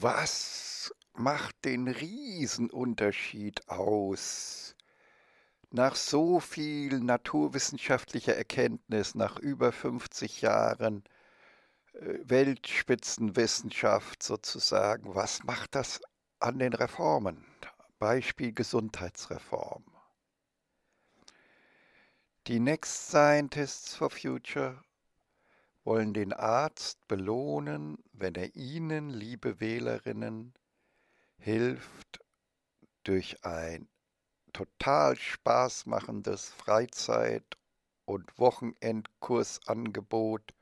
Was macht den Riesenunterschied aus? Nach so viel naturwissenschaftlicher Erkenntnis, nach über 50 Jahren äh, Weltspitzenwissenschaft sozusagen, was macht das an den Reformen? Beispiel Gesundheitsreform. Die Next Scientists for Future wollen den Arzt belohnen, wenn er Ihnen, liebe Wählerinnen, hilft durch ein total spaßmachendes Freizeit- und Wochenendkursangebot,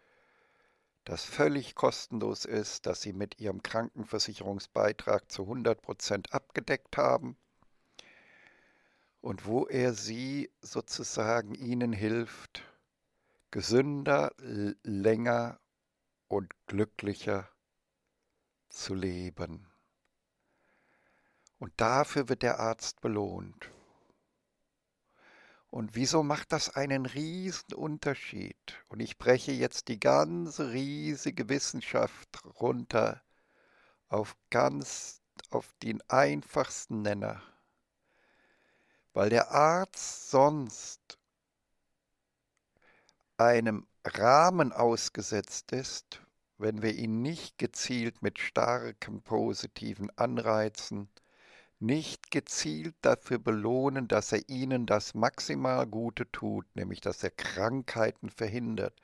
das völlig kostenlos ist, das Sie mit Ihrem Krankenversicherungsbeitrag zu 100% abgedeckt haben und wo er Sie sozusagen Ihnen hilft, gesünder, länger und glücklicher zu leben. Und dafür wird der Arzt belohnt. Und wieso macht das einen riesen Unterschied? Und ich breche jetzt die ganze riesige Wissenschaft runter auf ganz auf den einfachsten Nenner. Weil der Arzt sonst einem Rahmen ausgesetzt ist, wenn wir ihn nicht gezielt mit starken positiven Anreizen, nicht gezielt dafür belohnen, dass er ihnen das maximal Gute tut, nämlich dass er Krankheiten verhindert,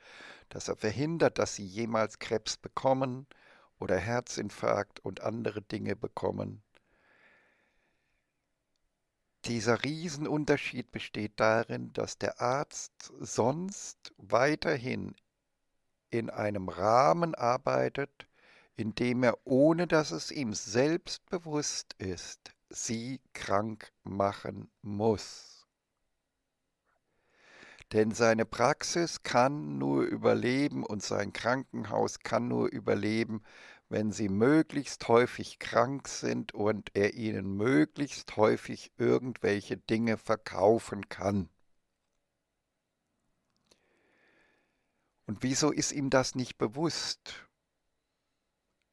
dass er verhindert, dass sie jemals Krebs bekommen oder Herzinfarkt und andere Dinge bekommen, dieser Riesenunterschied besteht darin, dass der Arzt sonst weiterhin in einem Rahmen arbeitet, in dem er, ohne dass es ihm selbst bewusst ist, sie krank machen muss. Denn seine Praxis kann nur überleben und sein Krankenhaus kann nur überleben, wenn sie möglichst häufig krank sind und er ihnen möglichst häufig irgendwelche Dinge verkaufen kann. Und wieso ist ihm das nicht bewusst?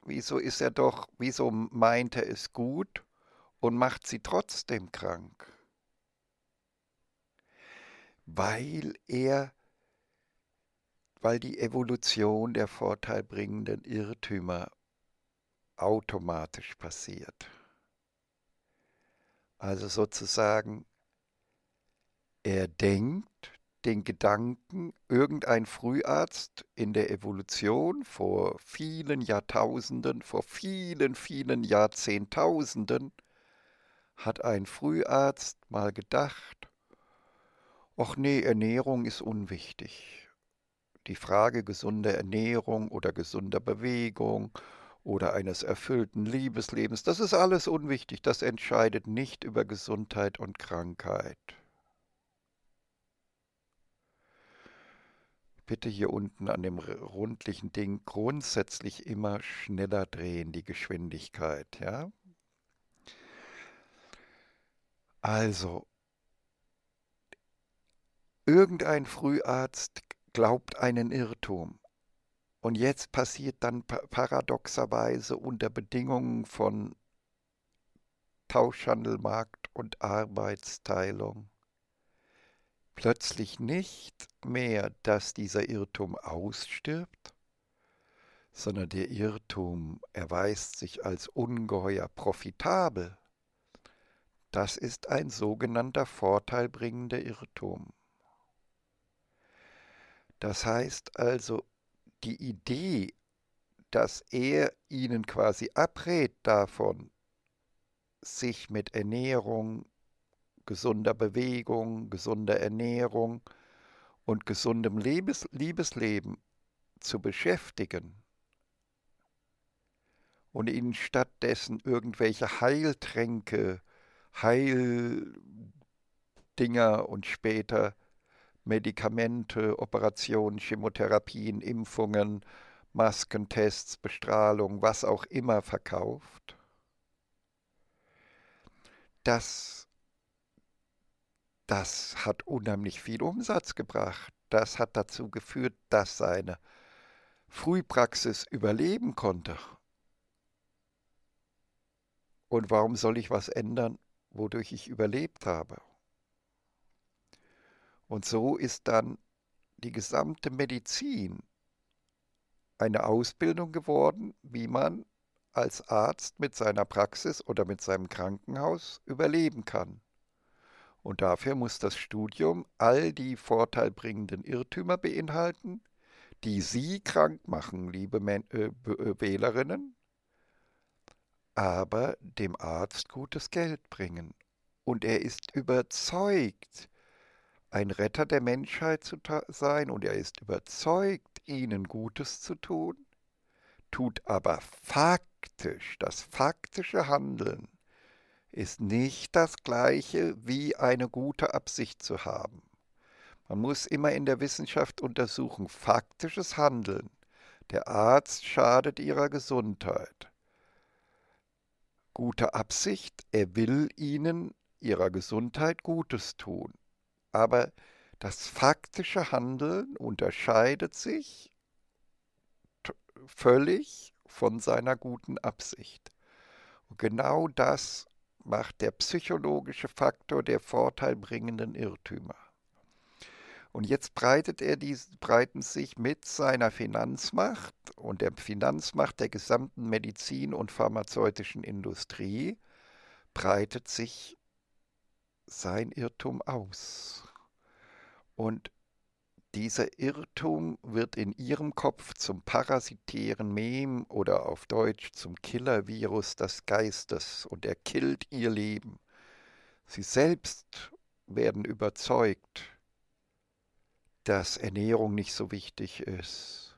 Wieso ist er doch, wieso meint er es gut und macht sie trotzdem krank? Weil er weil die Evolution der vorteilbringenden Irrtümer automatisch passiert. Also sozusagen, er denkt den Gedanken, irgendein Früharzt in der Evolution vor vielen Jahrtausenden, vor vielen, vielen Jahrzehntausenden, hat ein Früharzt mal gedacht, ach nee, Ernährung ist unwichtig. Die Frage gesunder Ernährung oder gesunder Bewegung oder eines erfüllten Liebeslebens, das ist alles unwichtig, das entscheidet nicht über Gesundheit und Krankheit. Bitte hier unten an dem rundlichen Ding grundsätzlich immer schneller drehen, die Geschwindigkeit, ja? Also, irgendein Früharzt glaubt einen Irrtum. Und jetzt passiert dann paradoxerweise unter Bedingungen von Tauschhandelmarkt und Arbeitsteilung plötzlich nicht mehr, dass dieser Irrtum ausstirbt, sondern der Irrtum erweist sich als ungeheuer profitabel. Das ist ein sogenannter vorteilbringender Irrtum. Das heißt also, die Idee, dass er ihnen quasi abrät davon, sich mit Ernährung, gesunder Bewegung, gesunder Ernährung und gesundem Liebes Liebesleben zu beschäftigen und ihnen stattdessen irgendwelche Heiltränke, Heildinger und später Medikamente, Operationen, Chemotherapien, Impfungen, Maskentests, Bestrahlung, was auch immer verkauft, das, das hat unheimlich viel Umsatz gebracht. Das hat dazu geführt, dass seine Frühpraxis überleben konnte. Und warum soll ich was ändern, wodurch ich überlebt habe? Und so ist dann die gesamte Medizin eine Ausbildung geworden, wie man als Arzt mit seiner Praxis oder mit seinem Krankenhaus überleben kann. Und dafür muss das Studium all die vorteilbringenden Irrtümer beinhalten, die Sie krank machen, liebe Men äh, äh Wählerinnen, aber dem Arzt gutes Geld bringen. Und er ist überzeugt, ein Retter der Menschheit zu sein und er ist überzeugt, ihnen Gutes zu tun, tut aber faktisch, das faktische Handeln ist nicht das gleiche wie eine gute Absicht zu haben. Man muss immer in der Wissenschaft untersuchen, faktisches Handeln. Der Arzt schadet ihrer Gesundheit. Gute Absicht, er will ihnen, ihrer Gesundheit Gutes tun aber das faktische Handeln unterscheidet sich völlig von seiner guten Absicht. Und genau das macht der psychologische Faktor der vorteilbringenden Irrtümer. Und jetzt breitet er die, breiten sich mit seiner Finanzmacht und der Finanzmacht der gesamten Medizin- und pharmazeutischen Industrie breitet sich sein Irrtum aus. Und dieser Irrtum wird in ihrem Kopf zum parasitären Mem oder auf Deutsch zum Killervirus des Geistes und er killt ihr Leben. Sie selbst werden überzeugt, dass Ernährung nicht so wichtig ist,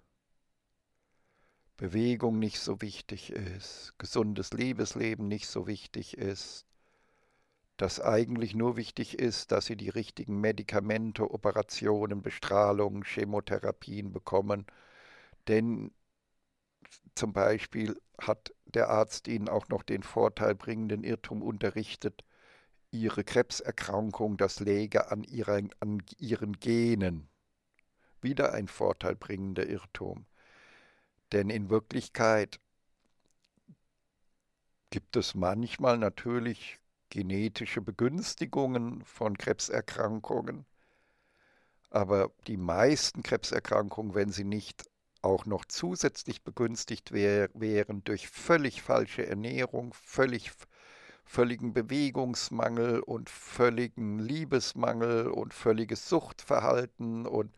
Bewegung nicht so wichtig ist, gesundes Liebesleben nicht so wichtig ist, dass eigentlich nur wichtig ist, dass sie die richtigen Medikamente, Operationen, Bestrahlungen, Chemotherapien bekommen. Denn zum Beispiel hat der Arzt ihnen auch noch den vorteilbringenden Irrtum unterrichtet, ihre Krebserkrankung, das läge an, ihrer, an ihren Genen. Wieder ein vorteilbringender Irrtum. Denn in Wirklichkeit gibt es manchmal natürlich genetische Begünstigungen von Krebserkrankungen. Aber die meisten Krebserkrankungen, wenn sie nicht auch noch zusätzlich begünstigt wär, wären durch völlig falsche Ernährung, völlig, völligen Bewegungsmangel und völligen Liebesmangel und völliges Suchtverhalten und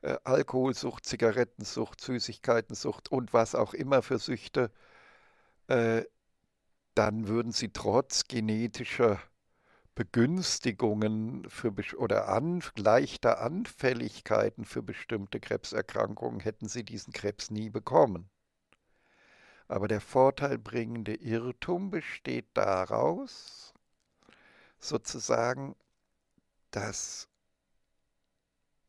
äh, Alkoholsucht, Zigarettensucht, Süßigkeitensucht und was auch immer für Süchte, äh, dann würden sie trotz genetischer Begünstigungen für oder an, leichter Anfälligkeiten für bestimmte Krebserkrankungen hätten sie diesen Krebs nie bekommen. Aber der vorteilbringende Irrtum besteht daraus, sozusagen, dass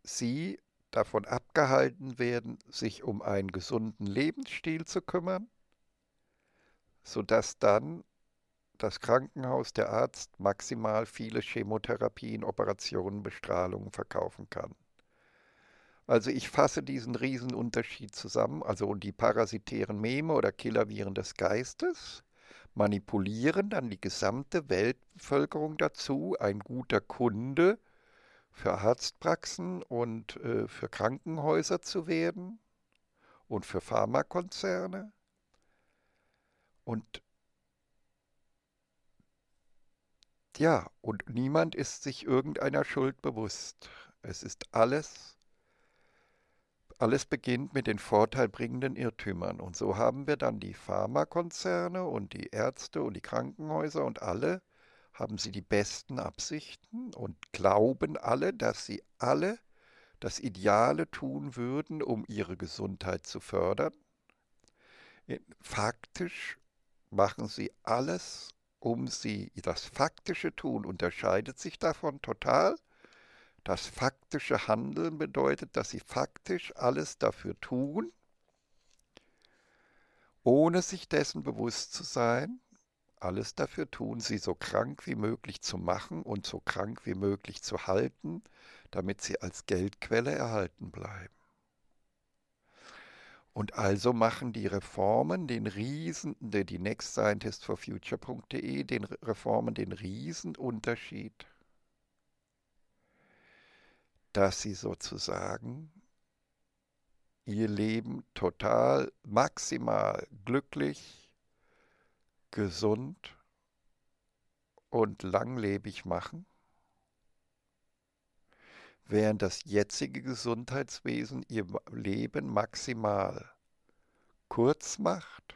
sie davon abgehalten werden, sich um einen gesunden Lebensstil zu kümmern sodass dann das Krankenhaus, der Arzt maximal viele Chemotherapien, Operationen, Bestrahlungen verkaufen kann. Also ich fasse diesen Riesenunterschied zusammen, also die parasitären Meme oder Killerviren des Geistes manipulieren dann die gesamte Weltbevölkerung dazu, ein guter Kunde für Arztpraxen und äh, für Krankenhäuser zu werden und für Pharmakonzerne und ja, und niemand ist sich irgendeiner Schuld bewusst. Es ist alles, alles beginnt mit den vorteilbringenden Irrtümern. Und so haben wir dann die Pharmakonzerne und die Ärzte und die Krankenhäuser und alle haben sie die besten Absichten und glauben alle, dass sie alle das Ideale tun würden, um ihre Gesundheit zu fördern. Faktisch machen sie alles, um sie. Das faktische Tun unterscheidet sich davon total. Das faktische Handeln bedeutet, dass sie faktisch alles dafür tun, ohne sich dessen bewusst zu sein, alles dafür tun, sie so krank wie möglich zu machen und so krank wie möglich zu halten, damit sie als Geldquelle erhalten bleiben. Und also machen die Reformen den Riesen, die Next Scientist for Future.de, den Reformen den Riesenunterschied, dass sie sozusagen ihr Leben total, maximal glücklich, gesund und langlebig machen während das jetzige Gesundheitswesen ihr Leben maximal kurz macht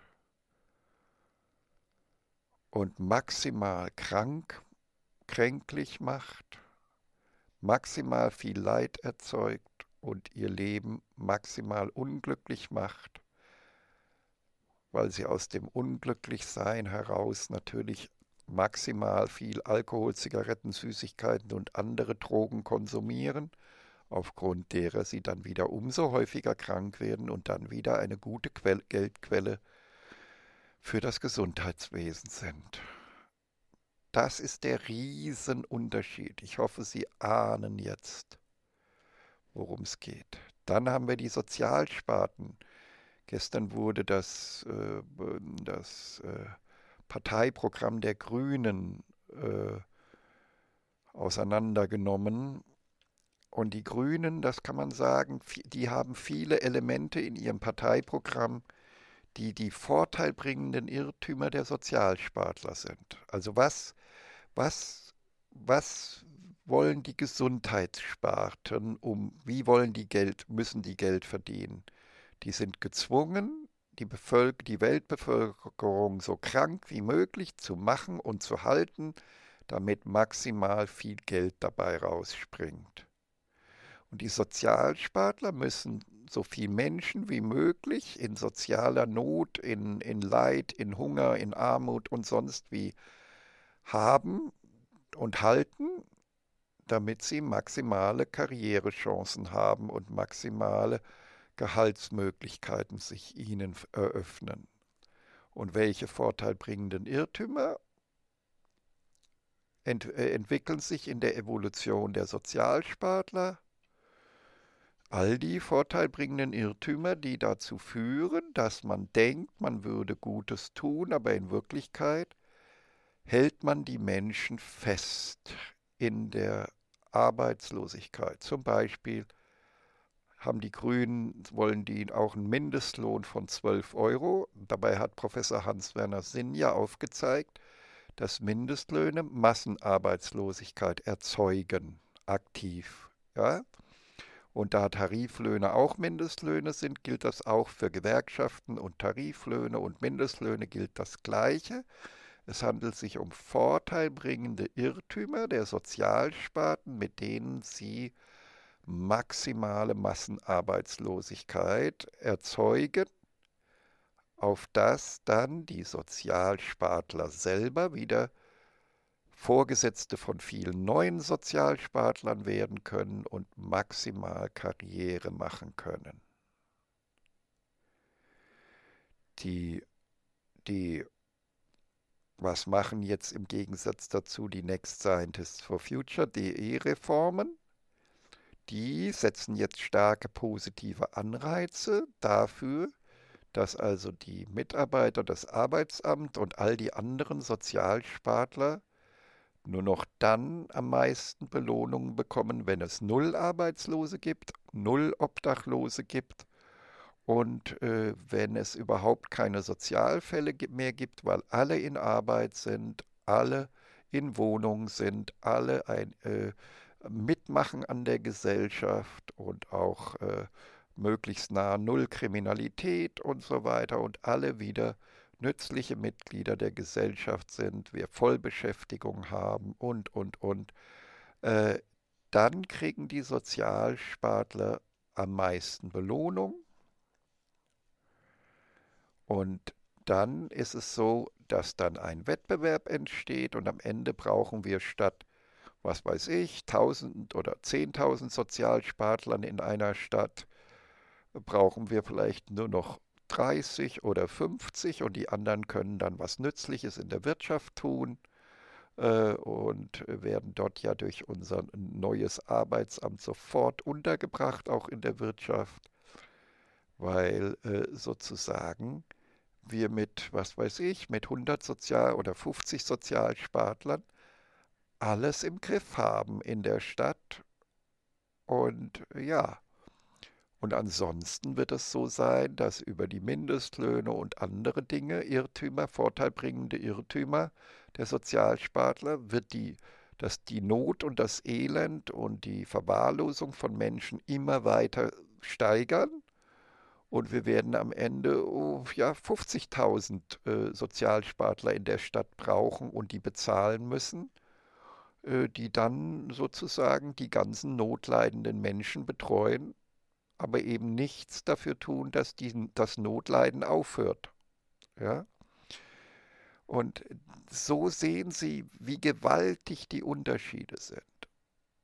und maximal krank, kränklich macht, maximal viel Leid erzeugt und ihr Leben maximal unglücklich macht, weil sie aus dem Unglücklichsein heraus natürlich maximal viel Alkohol, Zigaretten, Süßigkeiten und andere Drogen konsumieren, aufgrund derer sie dann wieder umso häufiger krank werden und dann wieder eine gute Quell Geldquelle für das Gesundheitswesen sind. Das ist der Riesenunterschied. Ich hoffe, Sie ahnen jetzt, worum es geht. Dann haben wir die Sozialsparten. Gestern wurde das, äh, das äh, Parteiprogramm der Grünen äh, auseinandergenommen. Und die Grünen, das kann man sagen, die haben viele Elemente in ihrem Parteiprogramm, die die vorteilbringenden Irrtümer der Sozialspartler sind. Also was, was, was wollen die Gesundheitssparten um? Wie wollen die Geld, müssen die Geld verdienen? Die sind gezwungen, die, Bevölker die Weltbevölkerung so krank wie möglich zu machen und zu halten, damit maximal viel Geld dabei rausspringt. Und die Sozialspartler müssen so viele Menschen wie möglich in sozialer Not, in, in Leid, in Hunger, in Armut und sonst wie haben und halten, damit sie maximale Karrierechancen haben und maximale Gehaltsmöglichkeiten sich ihnen eröffnen und welche vorteilbringenden Irrtümer ent äh, entwickeln sich in der Evolution der Sozialspartler. All die vorteilbringenden Irrtümer, die dazu führen, dass man denkt, man würde Gutes tun, aber in Wirklichkeit hält man die Menschen fest in der Arbeitslosigkeit. Zum Beispiel haben die Grünen, wollen die auch einen Mindestlohn von 12 Euro. Dabei hat Professor Hans-Werner Sinn ja aufgezeigt, dass Mindestlöhne Massenarbeitslosigkeit erzeugen, aktiv. Ja? Und da Tariflöhne auch Mindestlöhne sind, gilt das auch für Gewerkschaften und Tariflöhne und Mindestlöhne gilt das Gleiche. Es handelt sich um vorteilbringende Irrtümer der Sozialsparten, mit denen sie maximale Massenarbeitslosigkeit erzeugen, auf das dann die Sozialspartler selber wieder Vorgesetzte von vielen neuen Sozialspartlern werden können und maximal Karriere machen können. Die, die, was machen jetzt im Gegensatz dazu die Next Scientists for Future, DE-Reformen? die setzen jetzt starke positive Anreize dafür, dass also die Mitarbeiter, das Arbeitsamt und all die anderen Sozialspartler nur noch dann am meisten Belohnungen bekommen, wenn es null Arbeitslose gibt, null Obdachlose gibt und äh, wenn es überhaupt keine Sozialfälle mehr gibt, weil alle in Arbeit sind, alle in Wohnungen sind, alle ein, äh, mitmachen an der Gesellschaft und auch äh, möglichst nah Null Kriminalität und so weiter und alle wieder nützliche Mitglieder der Gesellschaft sind, wir Vollbeschäftigung haben und, und, und, äh, dann kriegen die Sozialspartler am meisten Belohnung. Und dann ist es so, dass dann ein Wettbewerb entsteht und am Ende brauchen wir statt was weiß ich, tausend oder zehntausend Sozialspartlern in einer Stadt, brauchen wir vielleicht nur noch 30 oder 50 und die anderen können dann was Nützliches in der Wirtschaft tun äh, und werden dort ja durch unser neues Arbeitsamt sofort untergebracht, auch in der Wirtschaft, weil äh, sozusagen wir mit, was weiß ich, mit 100 Sozial- oder 50 Sozialspartlern alles im Griff haben in der Stadt. Und ja, und ansonsten wird es so sein, dass über die Mindestlöhne und andere Dinge, Irrtümer, vorteilbringende Irrtümer der Sozialspartler, wird die, dass die Not und das Elend und die Verwahrlosung von Menschen immer weiter steigern. Und wir werden am Ende oh, ja, 50.000 äh, Sozialspartler in der Stadt brauchen und die bezahlen müssen. Äh, die dann sozusagen die ganzen notleidenden Menschen betreuen, aber eben nichts dafür tun, dass die, das Notleiden aufhört. Ja? Und so sehen Sie, wie gewaltig die Unterschiede sind.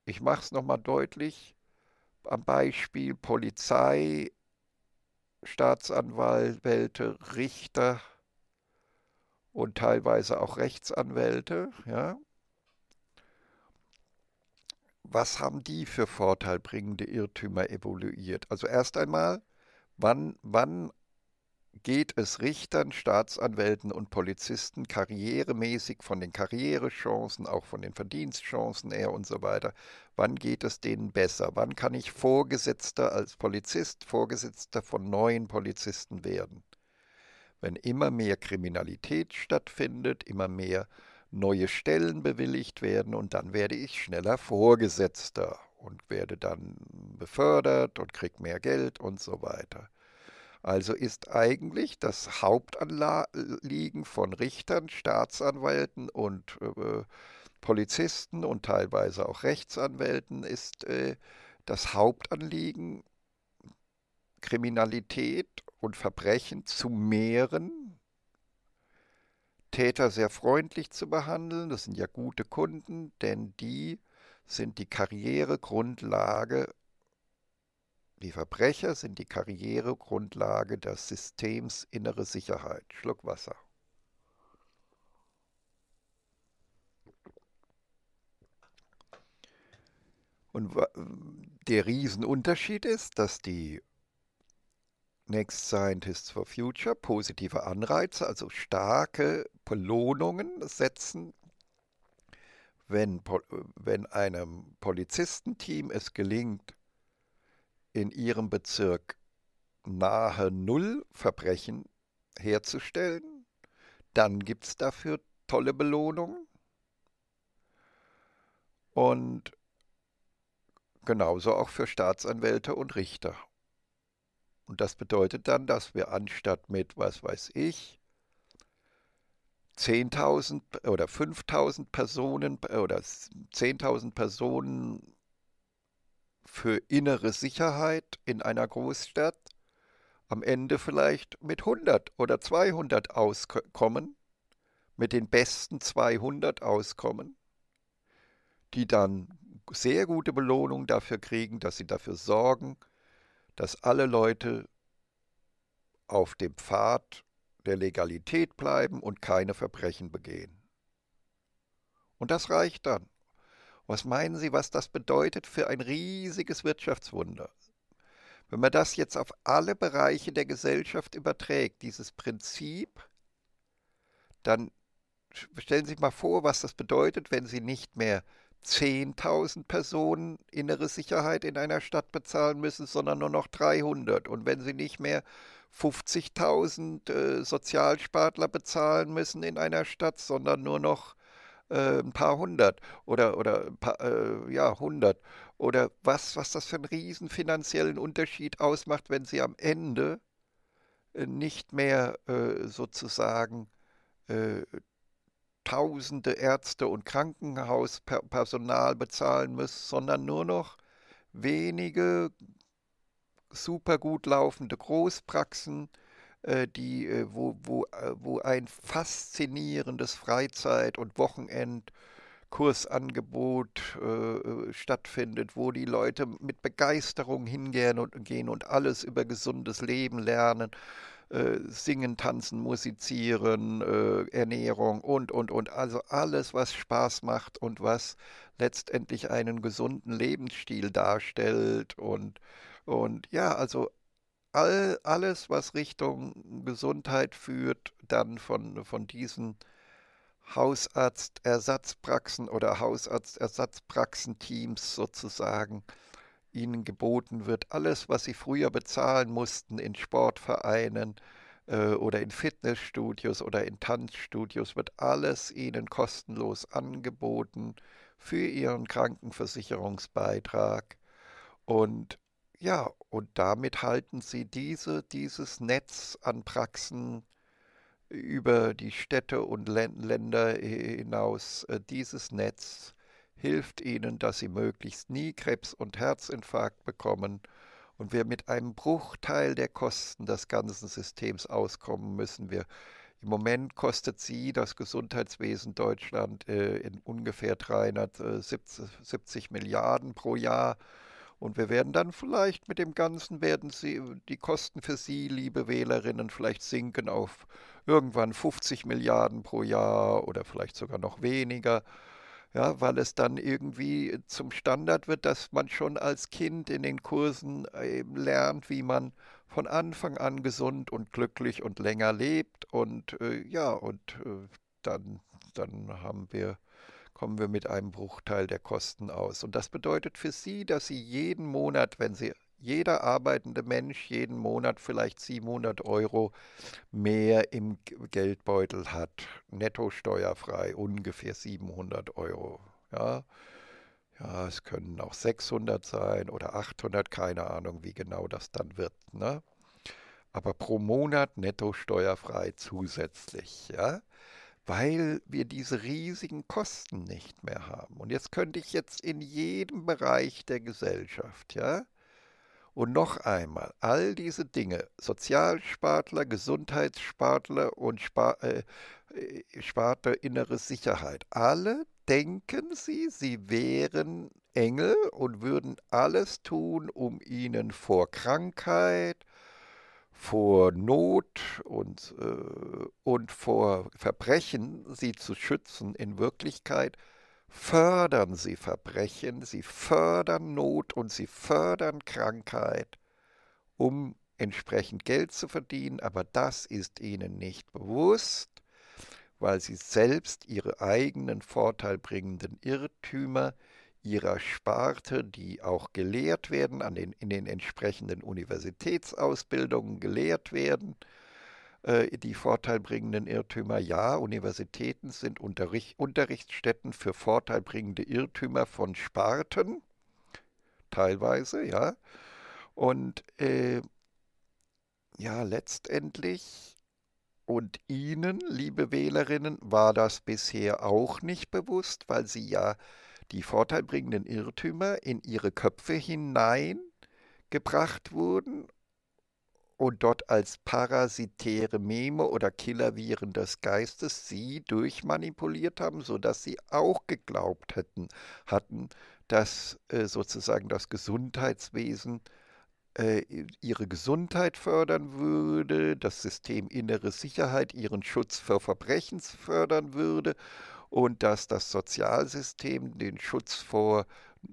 Ich mache es nochmal deutlich am Beispiel Polizei, Staatsanwälte, Richter und teilweise auch Rechtsanwälte. Ja? was haben die für vorteilbringende Irrtümer evoluiert? Also erst einmal, wann, wann geht es Richtern, Staatsanwälten und Polizisten karrieremäßig von den Karrierechancen, auch von den Verdienstchancen her und so weiter, wann geht es denen besser? Wann kann ich Vorgesetzter als Polizist, Vorgesetzter von neuen Polizisten werden? Wenn immer mehr Kriminalität stattfindet, immer mehr neue Stellen bewilligt werden und dann werde ich schneller Vorgesetzter und werde dann befördert und kriege mehr Geld und so weiter. Also ist eigentlich das Hauptanliegen von Richtern, Staatsanwälten und äh, Polizisten und teilweise auch Rechtsanwälten ist äh, das Hauptanliegen, Kriminalität und Verbrechen zu mehren, Täter sehr freundlich zu behandeln. Das sind ja gute Kunden, denn die sind die Karrieregrundlage, die Verbrecher sind die Karrieregrundlage des Systems innere Sicherheit. Schluck Wasser. Und der Riesenunterschied ist, dass die Next Scientists for Future positive Anreize, also starke Belohnungen setzen, wenn, wenn einem Polizistenteam es gelingt, in ihrem Bezirk nahe Null Verbrechen herzustellen, dann gibt es dafür tolle Belohnungen. Und genauso auch für Staatsanwälte und Richter. Und das bedeutet dann, dass wir anstatt mit, was weiß ich, 10.000 oder 5.000 Personen oder 10.000 Personen für innere Sicherheit in einer Großstadt am Ende vielleicht mit 100 oder 200 auskommen, mit den besten 200 auskommen, die dann sehr gute Belohnung dafür kriegen, dass sie dafür sorgen, dass alle Leute auf dem Pfad der Legalität bleiben und keine Verbrechen begehen. Und das reicht dann. Was meinen Sie, was das bedeutet für ein riesiges Wirtschaftswunder? Wenn man das jetzt auf alle Bereiche der Gesellschaft überträgt, dieses Prinzip, dann stellen Sie sich mal vor, was das bedeutet, wenn Sie nicht mehr 10.000 Personen innere Sicherheit in einer Stadt bezahlen müssen, sondern nur noch 300. Und wenn sie nicht mehr 50.000 äh, Sozialspartler bezahlen müssen in einer Stadt, sondern nur noch äh, ein paar hundert oder, oder paar, äh, ja, hundert oder was, was das für einen riesen finanziellen Unterschied ausmacht, wenn sie am Ende äh, nicht mehr äh, sozusagen äh, tausende Ärzte und Krankenhauspersonal bezahlen müssen, sondern nur noch wenige supergut laufende Großpraxen, äh, die, äh, wo, wo, äh, wo ein faszinierendes Freizeit- und Wochenendkursangebot äh, stattfindet, wo die Leute mit Begeisterung hingehen und gehen und alles über gesundes Leben lernen äh, Singen, Tanzen, Musizieren, äh, Ernährung und, und, und. Also alles, was Spaß macht und was letztendlich einen gesunden Lebensstil darstellt. Und, und ja, also all, alles, was Richtung Gesundheit führt, dann von, von diesen Hausarztersatzpraxen oder Hausarztersatzpraxenteams sozusagen ihnen geboten wird. Alles, was sie früher bezahlen mussten in Sportvereinen äh, oder in Fitnessstudios oder in Tanzstudios, wird alles ihnen kostenlos angeboten für ihren Krankenversicherungsbeitrag. Und ja, und damit halten sie diese, dieses Netz an Praxen über die Städte und Länder äh, hinaus, äh, dieses Netz hilft ihnen, dass sie möglichst nie Krebs und Herzinfarkt bekommen. Und wir mit einem Bruchteil der Kosten des ganzen Systems auskommen müssen. Wir im Moment kostet sie das Gesundheitswesen Deutschland äh, in ungefähr 370 Milliarden pro Jahr. Und wir werden dann vielleicht mit dem Ganzen werden sie die Kosten für Sie, liebe Wählerinnen, vielleicht sinken auf irgendwann 50 Milliarden pro Jahr oder vielleicht sogar noch weniger ja, weil es dann irgendwie zum Standard wird, dass man schon als Kind in den Kursen eben lernt, wie man von Anfang an gesund und glücklich und länger lebt und äh, ja, und äh, dann, dann haben wir kommen wir mit einem Bruchteil der Kosten aus. Und das bedeutet für Sie, dass Sie jeden Monat, wenn Sie jeder arbeitende Mensch jeden Monat vielleicht 700 Euro mehr im Geldbeutel hat, netto steuerfrei ungefähr 700 Euro. Ja. ja, es können auch 600 sein oder 800, keine Ahnung, wie genau das dann wird. Ne? Aber pro Monat netto steuerfrei zusätzlich. Ja weil wir diese riesigen Kosten nicht mehr haben. Und jetzt könnte ich jetzt in jedem Bereich der Gesellschaft, ja, und noch einmal, all diese Dinge, Sozialspartler, Gesundheitsspartler und Spar äh, innere Sicherheit, alle denken sie, sie wären Engel und würden alles tun, um ihnen vor Krankheit, vor Not und, äh, und vor Verbrechen sie zu schützen. In Wirklichkeit fördern sie Verbrechen, sie fördern Not und sie fördern Krankheit, um entsprechend Geld zu verdienen, aber das ist ihnen nicht bewusst, weil sie selbst ihre eigenen vorteilbringenden Irrtümer ihrer Sparte, die auch gelehrt werden, an den, in den entsprechenden Universitätsausbildungen gelehrt werden, äh, die vorteilbringenden Irrtümer ja. Universitäten sind Unterricht, Unterrichtsstätten für vorteilbringende Irrtümer von Sparten, teilweise, ja. Und äh, ja, letztendlich und Ihnen, liebe Wählerinnen, war das bisher auch nicht bewusst, weil Sie ja die vorteilbringenden Irrtümer in Ihre Köpfe hinein gebracht wurden und dort als parasitäre Meme oder Killerviren des Geistes sie durchmanipuliert haben, sodass sie auch geglaubt hätten, hatten, dass äh, sozusagen das Gesundheitswesen äh, ihre Gesundheit fördern würde, das System innere Sicherheit ihren Schutz vor Verbrechen fördern würde und dass das Sozialsystem den Schutz vor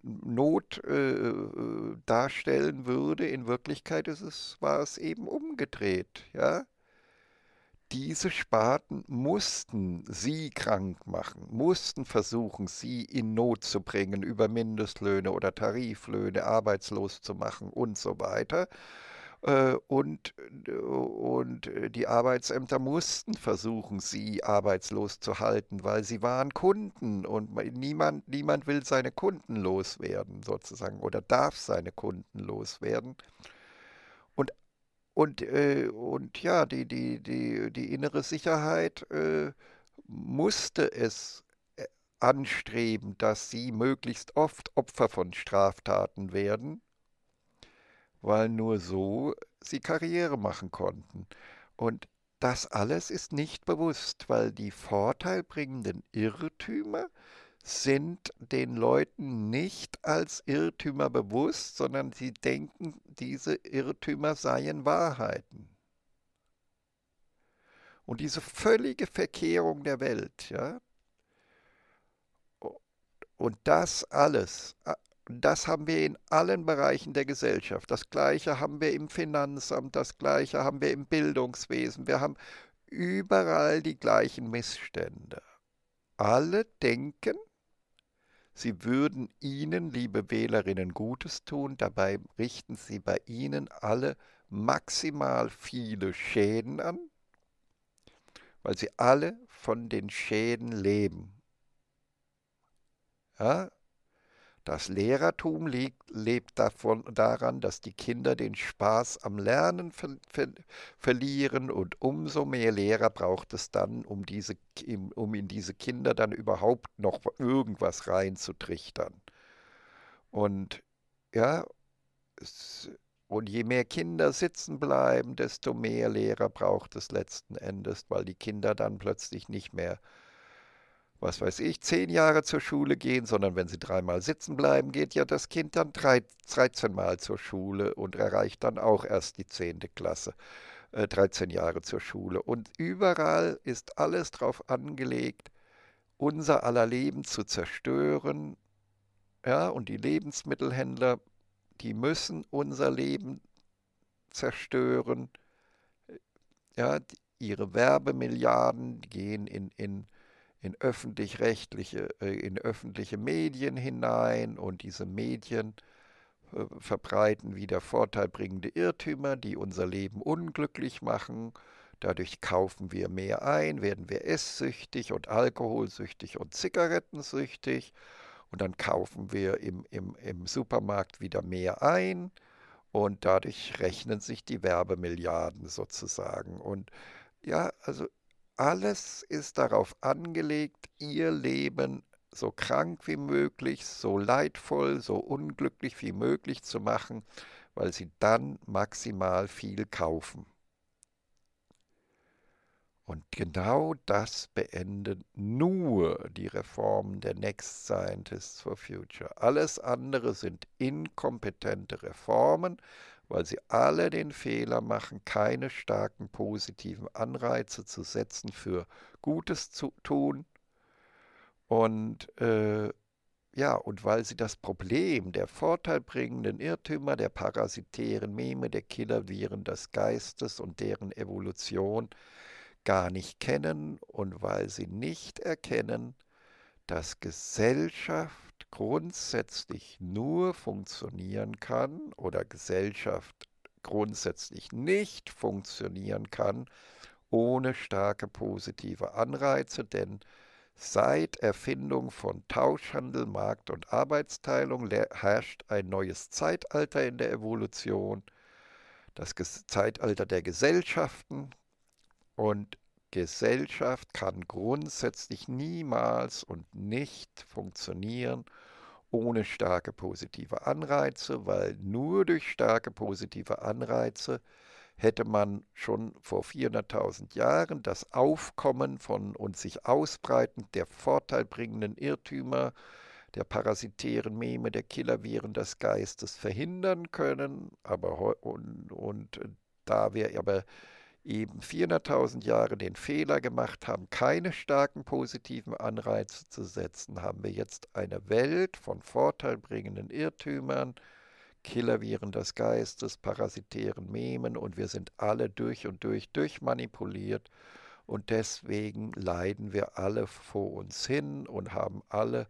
Not äh, äh, darstellen würde. In Wirklichkeit ist es, war es eben umgedreht. Ja? Diese Spaten mussten sie krank machen, mussten versuchen, sie in Not zu bringen, über Mindestlöhne oder Tariflöhne arbeitslos zu machen und so weiter. Äh, und, äh, und äh, die Arbeitsämter mussten versuchen, sie arbeitslos zu halten, weil sie waren Kunden und niemand, niemand will seine Kunden loswerden, sozusagen, oder darf seine Kunden loswerden. Und, und, und ja, die, die, die, die innere Sicherheit äh, musste es anstreben, dass sie möglichst oft Opfer von Straftaten werden weil nur so sie Karriere machen konnten. Und das alles ist nicht bewusst, weil die vorteilbringenden Irrtümer sind den Leuten nicht als Irrtümer bewusst, sondern sie denken, diese Irrtümer seien Wahrheiten. Und diese völlige Verkehrung der Welt, ja, und das alles und das haben wir in allen Bereichen der Gesellschaft. Das Gleiche haben wir im Finanzamt, das Gleiche haben wir im Bildungswesen. Wir haben überall die gleichen Missstände. Alle denken, sie würden Ihnen, liebe Wählerinnen, Gutes tun, dabei richten sie bei Ihnen alle maximal viele Schäden an, weil sie alle von den Schäden leben. Ja, das Lehrertum liegt, lebt davon, daran, dass die Kinder den Spaß am Lernen ver ver verlieren und umso mehr Lehrer braucht es dann, um, diese, um in diese Kinder dann überhaupt noch irgendwas reinzutrichtern. Und ja, es, und je mehr Kinder sitzen bleiben, desto mehr Lehrer braucht es letzten Endes, weil die Kinder dann plötzlich nicht mehr äh, was weiß ich, zehn Jahre zur Schule gehen, sondern wenn sie dreimal sitzen bleiben, geht ja das Kind dann 13 Mal zur Schule und erreicht dann auch erst die zehnte Klasse. 13 äh, Jahre zur Schule. Und überall ist alles darauf angelegt, unser aller Leben zu zerstören. Ja, und die Lebensmittelhändler, die müssen unser Leben zerstören. Ja, ihre Werbemilliarden gehen in, in in öffentlich-rechtliche, äh, in öffentliche Medien hinein und diese Medien äh, verbreiten wieder vorteilbringende Irrtümer, die unser Leben unglücklich machen. Dadurch kaufen wir mehr ein, werden wir esssüchtig und alkoholsüchtig und zigarettensüchtig. Und dann kaufen wir im, im, im Supermarkt wieder mehr ein. Und dadurch rechnen sich die Werbemilliarden sozusagen. Und ja, also alles ist darauf angelegt, ihr Leben so krank wie möglich, so leidvoll, so unglücklich wie möglich zu machen, weil sie dann maximal viel kaufen. Und genau das beenden nur die Reformen der Next Scientists for Future. Alles andere sind inkompetente Reformen, weil sie alle den Fehler machen, keine starken positiven Anreize zu setzen für Gutes zu tun. Und äh, ja, und weil sie das Problem der vorteilbringenden Irrtümer, der parasitären Meme, der Killerviren des Geistes und deren Evolution gar nicht kennen und weil sie nicht erkennen, dass Gesellschaft grundsätzlich nur funktionieren kann oder Gesellschaft grundsätzlich nicht funktionieren kann ohne starke positive Anreize, denn seit Erfindung von Tauschhandel, Markt und Arbeitsteilung herrscht ein neues Zeitalter in der Evolution, das Zeitalter der Gesellschaften und Gesellschaft kann grundsätzlich niemals und nicht funktionieren ohne starke positive Anreize, weil nur durch starke positive Anreize hätte man schon vor 400.000 Jahren das Aufkommen von und sich ausbreitend der vorteilbringenden Irrtümer, der parasitären Meme, der Killerviren des Geistes verhindern können. Aber und, und äh, da wir aber eben 400.000 Jahre den Fehler gemacht haben, keine starken positiven Anreize zu setzen, haben wir jetzt eine Welt von vorteilbringenden Irrtümern, Killerviren des Geistes, parasitären Memen und wir sind alle durch und durch durchmanipuliert und deswegen leiden wir alle vor uns hin und haben alle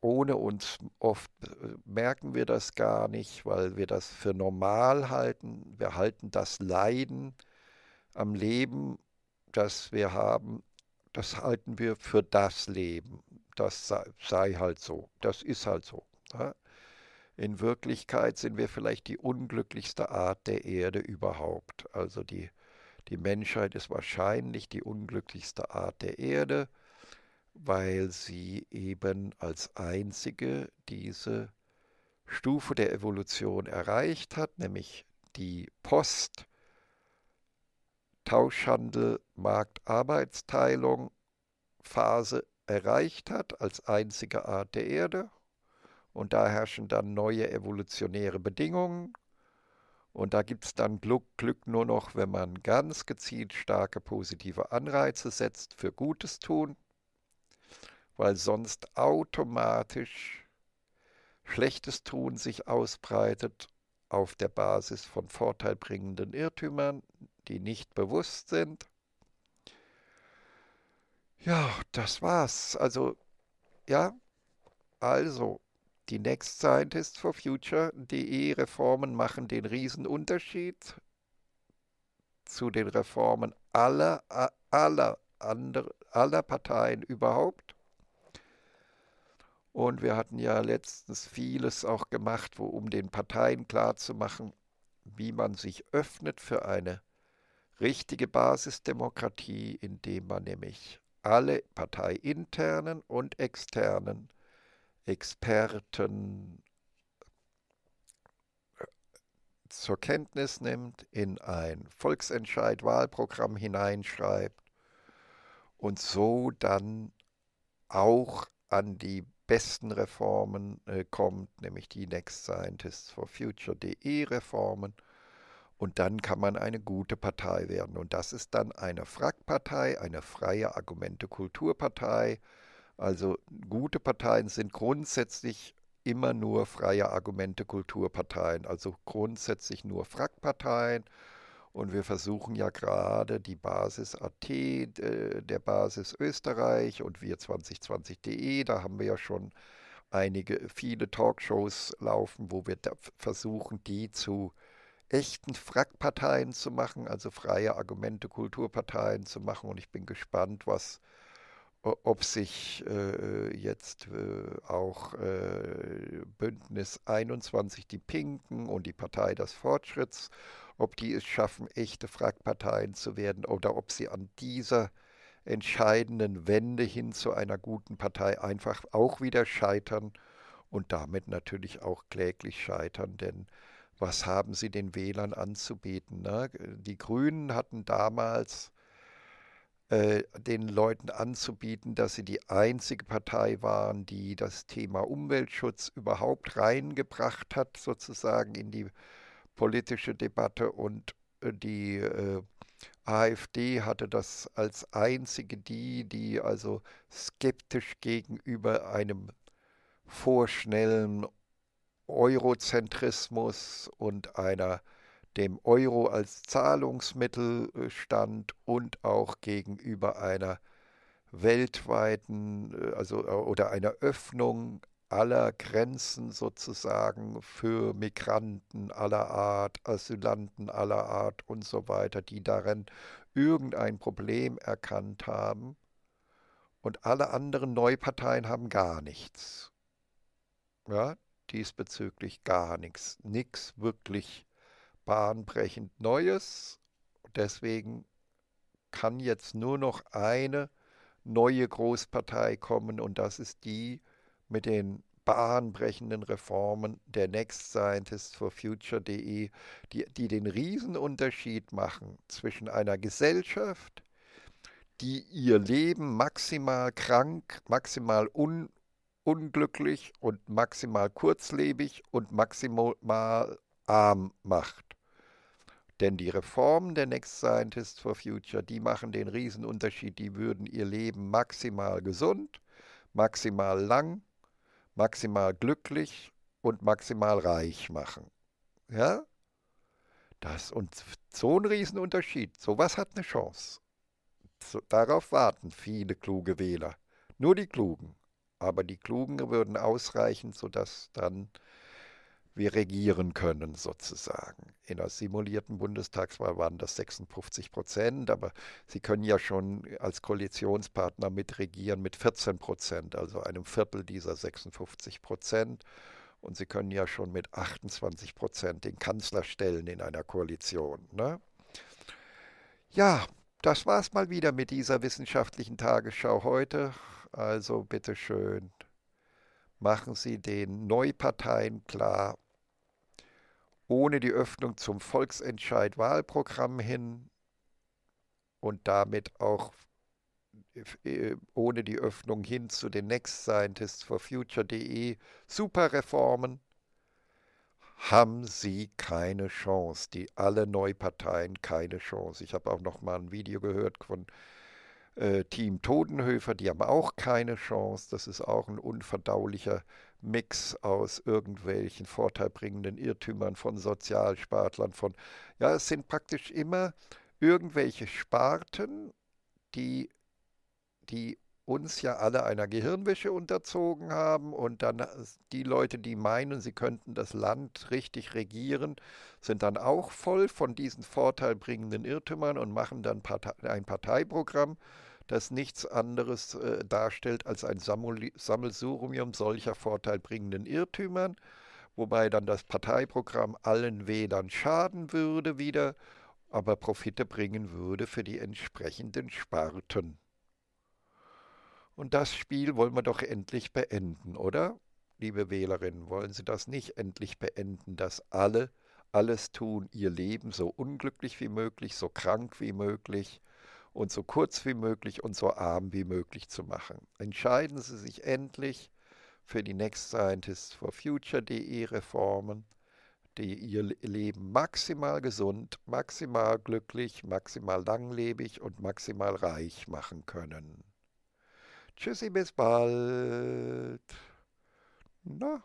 ohne uns oft äh, merken wir das gar nicht, weil wir das für normal halten. Wir halten das Leiden am Leben, das wir haben, das halten wir für das Leben. Das sei, sei halt so. Das ist halt so. Ja? In Wirklichkeit sind wir vielleicht die unglücklichste Art der Erde überhaupt. Also die, die Menschheit ist wahrscheinlich die unglücklichste Art der Erde, weil sie eben als einzige diese Stufe der Evolution erreicht hat, nämlich die Post Tauschhandel, Markt, Arbeitsteilung Phase erreicht hat als einzige Art der Erde. Und da herrschen dann neue evolutionäre Bedingungen. Und da gibt es dann Glück, Glück nur noch, wenn man ganz gezielt starke positive Anreize setzt für Gutes tun, weil sonst automatisch schlechtes Tun sich ausbreitet auf der Basis von vorteilbringenden Irrtümern, die nicht bewusst sind. Ja, das war's. Also, ja, also, die Next Scientist for Future.de Reformen machen den Riesenunterschied zu den Reformen aller, aller, andere, aller Parteien überhaupt. Und wir hatten ja letztens vieles auch gemacht, wo um den Parteien klarzumachen, wie man sich öffnet für eine richtige Basisdemokratie, indem man nämlich alle parteiinternen und externen Experten äh, zur Kenntnis nimmt, in ein Volksentscheid-Wahlprogramm hineinschreibt und so dann auch an die besten Reformen äh, kommt, nämlich die Next Scientists for Future.de Reformen und dann kann man eine gute Partei werden. Und das ist dann eine Frackpartei, eine freie Argumente-Kulturpartei. Also gute Parteien sind grundsätzlich immer nur freie Argumente-Kulturparteien, also grundsätzlich nur Frackparteien. Und wir versuchen ja gerade die Basis AT, äh, der Basis Österreich und wir 2020.de, da haben wir ja schon einige, viele Talkshows laufen, wo wir versuchen, die zu echten Frackparteien zu machen, also freie Argumente, Kulturparteien zu machen. Und ich bin gespannt, was, ob sich äh, jetzt äh, auch äh, Bündnis 21, die Pinken und die Partei des Fortschritts, ob die es schaffen, echte Frackparteien zu werden oder ob sie an dieser entscheidenden Wende hin zu einer guten Partei einfach auch wieder scheitern und damit natürlich auch kläglich scheitern, denn was haben sie den Wählern anzubieten. Ne? Die Grünen hatten damals äh, den Leuten anzubieten, dass sie die einzige Partei waren, die das Thema Umweltschutz überhaupt reingebracht hat, sozusagen in die politische Debatte und äh, die äh, AfD hatte das als einzige die, die also skeptisch gegenüber einem vorschnellen Eurozentrismus und einer dem Euro als Zahlungsmittel stand und auch gegenüber einer weltweiten, äh, also äh, oder einer Öffnung aller Grenzen sozusagen für Migranten aller Art, Asylanten aller Art und so weiter, die darin irgendein Problem erkannt haben. Und alle anderen Neuparteien haben gar nichts. Ja, diesbezüglich gar nichts. Nichts wirklich bahnbrechend Neues. Deswegen kann jetzt nur noch eine neue Großpartei kommen und das ist die mit den bahnbrechenden Reformen der Next Scientists for Future.de, die, die den Riesenunterschied machen zwischen einer Gesellschaft, die ihr Leben maximal krank, maximal un unglücklich und maximal kurzlebig und maximal arm macht. Denn die Reformen der Next Scientists for Future, die machen den Riesenunterschied. Die würden ihr Leben maximal gesund, maximal lang, maximal glücklich und maximal reich machen. Ja? Das und so ein Riesenunterschied. Sowas hat eine Chance. darauf warten viele kluge Wähler. Nur die Klugen aber die Klugen würden ausreichen, sodass dann wir regieren können, sozusagen. In der simulierten Bundestagswahl waren das 56 Prozent, aber Sie können ja schon als Koalitionspartner mitregieren mit 14 Prozent, also einem Viertel dieser 56 Prozent. Und Sie können ja schon mit 28 Prozent den Kanzler stellen in einer Koalition. Ne? Ja, das war's mal wieder mit dieser wissenschaftlichen Tagesschau heute. Also bitteschön, machen Sie den Neuparteien klar, ohne die Öffnung zum Volksentscheid Wahlprogramm hin und damit auch äh, ohne die Öffnung hin zu den Next Scientists for Future.de Superreformen haben sie keine Chance, die alle Neuparteien keine Chance. Ich habe auch noch mal ein Video gehört von äh, Team Todenhöfer, die haben auch keine Chance. Das ist auch ein unverdaulicher Mix aus irgendwelchen vorteilbringenden Irrtümern von Sozialspartlern, von ja, es sind praktisch immer irgendwelche Sparten, die die uns ja alle einer Gehirnwäsche unterzogen haben und dann äh, die Leute, die meinen, sie könnten das Land richtig regieren, sind dann auch voll von diesen vorteilbringenden Irrtümern und machen dann ein Parteiprogramm, das nichts anderes äh, darstellt als ein Sammelsurium solcher vorteilbringenden Irrtümern, wobei dann das Parteiprogramm allen Wählern schaden würde wieder, aber Profite bringen würde für die entsprechenden Sparten. Und das Spiel wollen wir doch endlich beenden, oder? Liebe Wählerinnen, wollen Sie das nicht endlich beenden, dass alle alles tun, ihr Leben so unglücklich wie möglich, so krank wie möglich und so kurz wie möglich und so arm wie möglich zu machen. Entscheiden Sie sich endlich für die Next Scientists for Future.de Reformen, die ihr Leben maximal gesund, maximal glücklich, maximal langlebig und maximal reich machen können. Tschüssi, bis bald. Na,